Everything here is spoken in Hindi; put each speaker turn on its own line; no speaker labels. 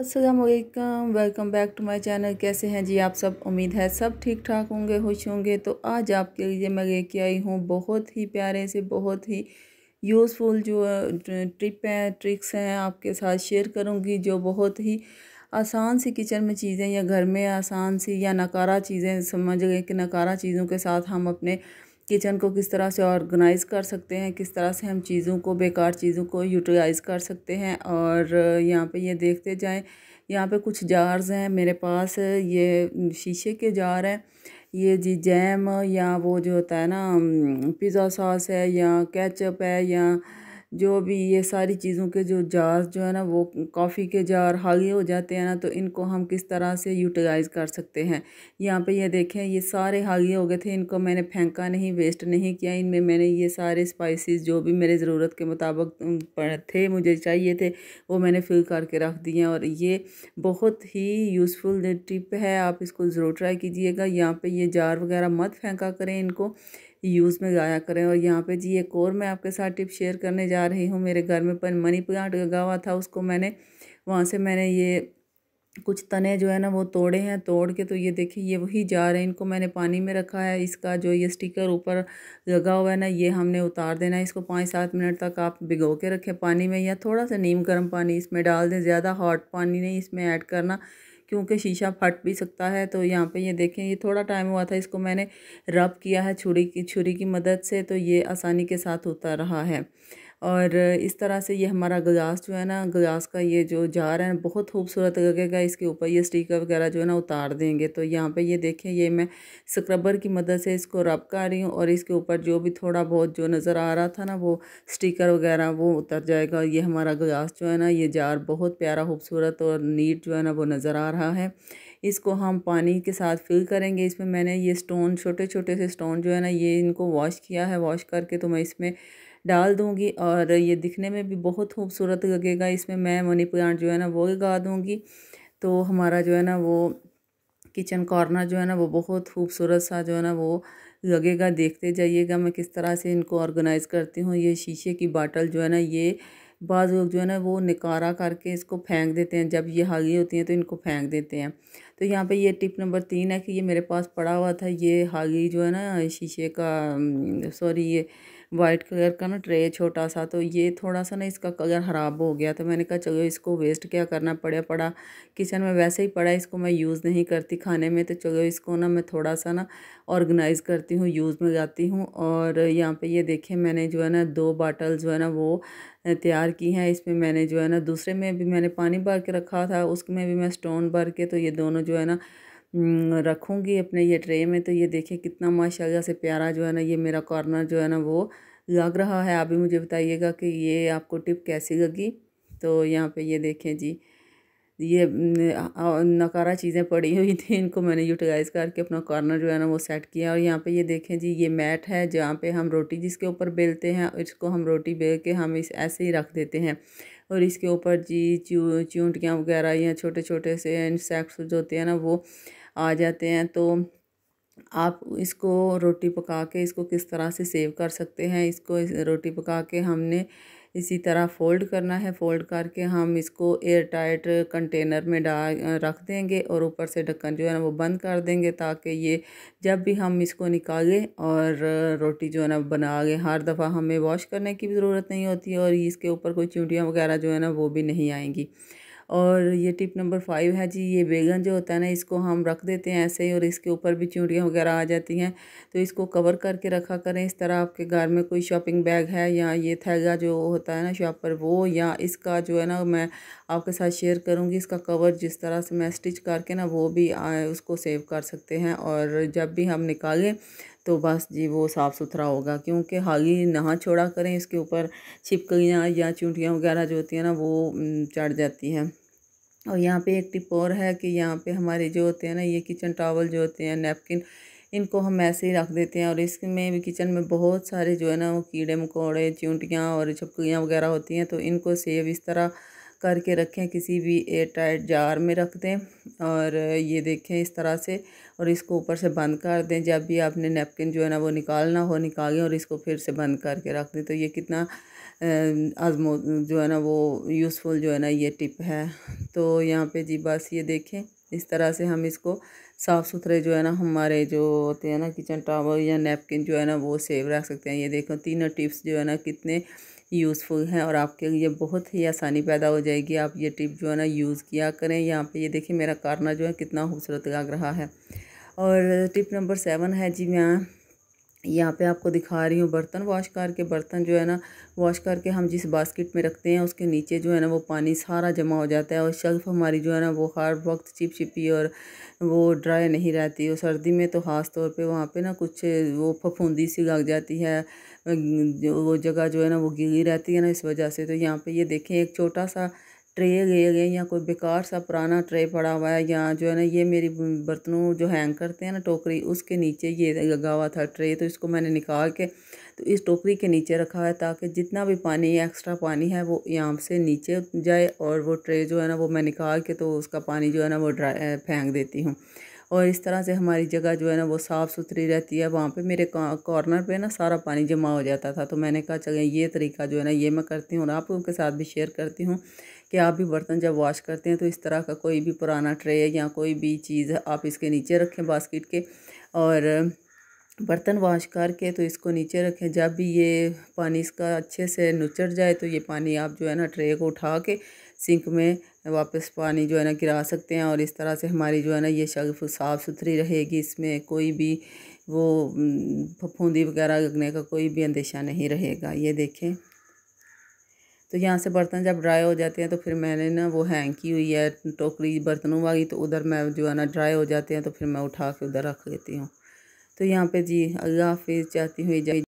असलकम welcome back to my channel कैसे हैं जी आप सब उम्मीद है सब ठीक ठाक होंगे खुश होंगे तो आज आपके लिए मैं लेके आई हूँ बहुत ही प्यारे से बहुत ही यूज़फुल जो ट्रिप हैं ट्रिक्स हैं आपके साथ शेयर करूँगी जो बहुत ही आसान सी किचन में चीज़ें या घर में आसान सी या नकारा चीज़ें समझ गए कि नकारा चीज़ों के साथ हम अपने किचन को किस तरह से ऑर्गेनाइज़ कर सकते हैं किस तरह से हम चीज़ों को बेकार चीज़ों को यूटिलाइज़ कर सकते हैं और यहाँ पे ये देखते जाएं यहाँ पे कुछ जार्स हैं मेरे पास ये शीशे के जार हैं ये जी जैम या वो जो होता है ना पिज़्ज़ा सॉस है या कैचअप है या जो भी ये सारी चीज़ों के जो जार जो है ना वो कॉफ़ी के जार हाली हो जाते हैं ना तो इनको हम किस तरह से यूटिलाइज़ कर सकते हैं यहाँ पे ये देखें ये सारे हाली हो गए थे इनको मैंने फेंका नहीं वेस्ट नहीं किया इनमें मैंने ये सारे स्पाइसेस जो भी मेरे ज़रूरत के मुताबिक थे मुझे चाहिए थे वो मैंने फिल करके रख दिए और ये बहुत ही यूज़फुल टिप है आप इसको ज़रूर ट्राई कीजिएगा यहाँ पर ये जार वगैरह मत फेंका करें इनको यूज़ में ज़ाया करें और यहाँ पे जी एक और मैं आपके साथ टिप शेयर करने जा रही हूँ मेरे घर में पर मनी प्लांट लगा हुआ था उसको मैंने वहाँ से मैंने ये कुछ तने जो है ना वो तोड़े हैं तोड़ के तो ये देखिए ये वही जा रहे हैं इनको मैंने पानी में रखा है इसका जो ये स्टिकर ऊपर लगा हुआ है ना ये हमने उतार देना है इसको पाँच सात मिनट तक आप भिगो के रखें पानी में या थोड़ा सा नीम गर्म पानी इसमें डाल दें ज़्यादा हॉट पानी नहीं इसमें ऐड करना क्योंकि शीशा फट भी सकता है तो यहाँ पे ये देखें ये थोड़ा टाइम हुआ था इसको मैंने रब किया है छुरी की छुरी की मदद से तो ये आसानी के साथ होता रहा है और इस तरह से ये हमारा ग्लास जो है ना ग्लास का ये जो जार है बहुत खूबसूरत लगेगा इसके ऊपर ये स्टीकर वगैरह जो है ना उतार देंगे तो यहाँ पे ये देखें ये मैं स्क्रबर की मदद से इसको रब कर रही हूँ और इसके ऊपर जो भी थोड़ा बहुत जो नज़र आ रहा था ना वो स्टीकर वगैरह वो उतर जाएगा और ये हमारा ग्लास जो है ना ये जार बहुत प्यारा खूबसूरत और नीट जो है ना वो नज़र आ रहा है इसको हम पानी के साथ फिल करेंगे इसमें मैंने ये स्टोन छोटे छोटे से स्टोन जो है ना ये इनको वॉश किया है वॉश करके तो मैं इसमें डाल दूँगी और ये दिखने में भी बहुत खूबसूरत लगेगा इसमें मैं मनी प्लांट जो है ना वो लगा दूँगी तो हमारा जो है ना वो किचन कॉर्नर जो है ना वो बहुत खूबसूरत सा जो है ना वो लगेगा देखते जाइएगा मैं किस तरह से इनको ऑर्गेनाइज़ करती हूँ ये शीशे की बाटल जो है ना ये बाद लोग जो है ना वो निकारा करके इसको फेंक देते हैं जब ये हागी होती हैं तो इनको फेंक देते हैं तो यहाँ पे ये टिप नंबर तीन है कि ये मेरे पास पड़ा हुआ था ये हागी जो है ना शीशे का सॉरी ये वाइट कलर का ना ट्रे छोटा सा तो ये थोड़ा सा ना इसका कलर ख़राब हो गया तो मैंने कहा चलो इसको वेस्ट क्या करना पड़े पड़ा किचन में वैसे ही पड़ा इसको मैं यूज़ नहीं करती खाने में तो चलो इसको ना मैं थोड़ा सा ना ऑर्गेनाइज़ करती हूँ यूज़ में जाती हूँ और यहाँ पे ये देखें मैंने जो है ना दो बाटल जो है ना वो तैयार की हैं इसमें मैंने जो है ना दूसरे में भी मैंने पानी भर के रखा था उसमें भी मैं स्टोन भर के तो ये दोनों जो है ना रखूँगी अपने ये ट्रे में तो ये देखें कितना माशाल्लाह से प्यारा जो है ना ये मेरा कॉर्नर जो है ना वो लग रहा है आप भी मुझे बताइएगा कि ये आपको टिप कैसी लगी तो यहाँ पे ये देखें जी ये नकारा चीज़ें पड़ी हुई थी इनको मैंने यूटिलाइज़ करके अपना कॉर्नर जो है ना वो सेट किया और यहाँ पे ये देखें जी ये मैट है जहाँ पे हम रोटी जिसके ऊपर बेलते हैं इसको हम रोटी बेल के हम इस ऐसे ही रख देते हैं और इसके ऊपर जी चू चूंटियाँ वगैरह या छोटे छोटे से इंसेक्ट्स जो होते हैं ना वो आ जाते हैं तो आप इसको रोटी पका के इसको किस तरह से सेव कर सकते हैं इसको रोटी पका के हमने इसी तरह फ़ोल्ड करना है फ़ोल्ड करके हम इसको एयर टाइट कंटेनर में डाल रख देंगे और ऊपर से ढक्कन जो है ना वो बंद कर देंगे ताकि ये जब भी हम इसको निकालें और रोटी जो है ना बना लें हर दफ़ा हमें वॉश करने की भी ज़रूरत नहीं होती और इसके ऊपर कोई चूंटियाँ वगैरह जो है ना वो भी नहीं आएंगी और ये टिप नंबर फाइव है जी ये बैगन जो होता है ना इसको हम रख देते हैं ऐसे ही और इसके ऊपर भी चूड़ियाँ वगैरह आ जाती हैं तो इसको कवर करके रखा करें इस तरह आपके घर में कोई शॉपिंग बैग है या ये थैला जो होता है ना शॉप पर वो या इसका जो है ना मैं आपके साथ शेयर करूँगी इसका कवर जिस तरह से मैं स्टिच करके ना वो भी उसको सेव कर सकते हैं और जब भी हम निकालें तो बस जी वो साफ़ सुथरा होगा क्योंकि हाली नहा छोड़ा करें इसके ऊपर छिपकलियाँ या चूंटियाँ वगैरह जो होती हैं ना वो चढ़ जाती हैं और यहाँ पे एक टिप और है कि यहाँ पे हमारे जो होते हैं ना ये किचन टावल जो होते हैं नैपकिन इनको हम ऐसे ही रख देते हैं और इसमें भी किचन में बहुत सारे जो है ना वो कीड़े मकोड़े चूंटियाँ और छपकियाँ वगैरह होती हैं तो इनको सेव इस तरह करके रखें किसी भी एयर टाइट जार में रख दें और ये देखें इस तरह से और इसको ऊपर से बंद कर दें जब भी आपने नैपकिन जो है ना वो निकालना हो निकालें और इसको फिर से बंद करके रख दें तो ये कितना आजमो जो है ना वो यूज़फुल जो है ना ये टिप है तो यहाँ पे जी बस ये देखें इस तरह से हम इसको साफ़ सुथरे जो है ना हमारे जो होते हैं ना किचन टावर या नैपकिन जो है ना वो सेव रख सकते हैं ये देखो तीनों टिप्स जो है ना कितने यूज़फुल हैं और आपके लिए बहुत ही आसानी पैदा हो जाएगी आप ये टिप जो है ना यूज़ किया करें यहाँ पे ये देखिए मेरा कारना जो है कितना खूबसूरत लग रहा है और टिप नंबर सेवन है जी मैं यहाँ पे आपको दिखा रही हूँ बर्तन वॉश करके बर्तन जो है ना वॉश करके हम जिस बास्केट में रखते हैं उसके नीचे जो है ना वो पानी सारा जमा हो जाता है और शेल्फ़ हमारी जो है ना वो हर वक्त चिपी और वो ड्राई नहीं रहती और सर्दी में तो ख़ास तौर पे वहाँ पे ना कुछ वो फफूंदी सी लग जाती है वो जगह जो है ना वो गिली रहती है ना इस वजह से तो यहाँ पर ये देखें एक छोटा सा ट्रे गए गए या कोई बेकार सा पुराना ट्रे पड़ा हुआ है या जो है ना ये मेरी बर्तनों जो हैंग करते हैं ना टोकरी उसके नीचे ये लगा हुआ था ट्रे तो इसको मैंने निकाल के तो इस टोकरी के नीचे रखा है ताकि जितना भी पानी एक्स्ट्रा पानी है वो यहाँ से नीचे जाए और वो ट्रे जो है ना वो मैं निकाल के तो उसका पानी जो है ना वो फेंक देती हूँ और इस तरह से हमारी जगह जो है ना वो साफ़ सुथरी रहती है वहाँ पे मेरे कॉर्नर पे ना सारा पानी जमा हो जाता था तो मैंने कहा चलें ये तरीका जो है ना ये मैं करती हूँ और आप लोगों के साथ भी शेयर करती हूँ कि आप भी बर्तन जब वॉश करते हैं तो इस तरह का कोई भी पुराना ट्रे या कोई भी चीज़ आप इसके नीचे रखें बास्केट के और बर्तन वॉश करके तो इसको नीचे रखें जब भी ये पानी इसका अच्छे से नुचर जाए तो ये पानी आप जो है ना ट्रे को उठा के सिंक में वापस पानी जो है ना गिरा सकते हैं और इस तरह से हमारी जो है ना ये शगफ साफ़ सुथरी रहेगी इसमें कोई भी वो फफूंदी वगैरह लगने का कोई भी अंदेशा नहीं रहेगा ये देखें तो यहाँ से बर्तन जब ड्राई हो जाते हैं तो फिर मैंने ना वो हैंग की हुई है टोकरी बर्तनों वाली तो उधर मैं जो है ना ड्राई हो जाते हैं तो फिर मैं उठा के उधर रख लेती हूँ तो यहाँ पे जी अल्लाह हाफिज़ चाहती हुई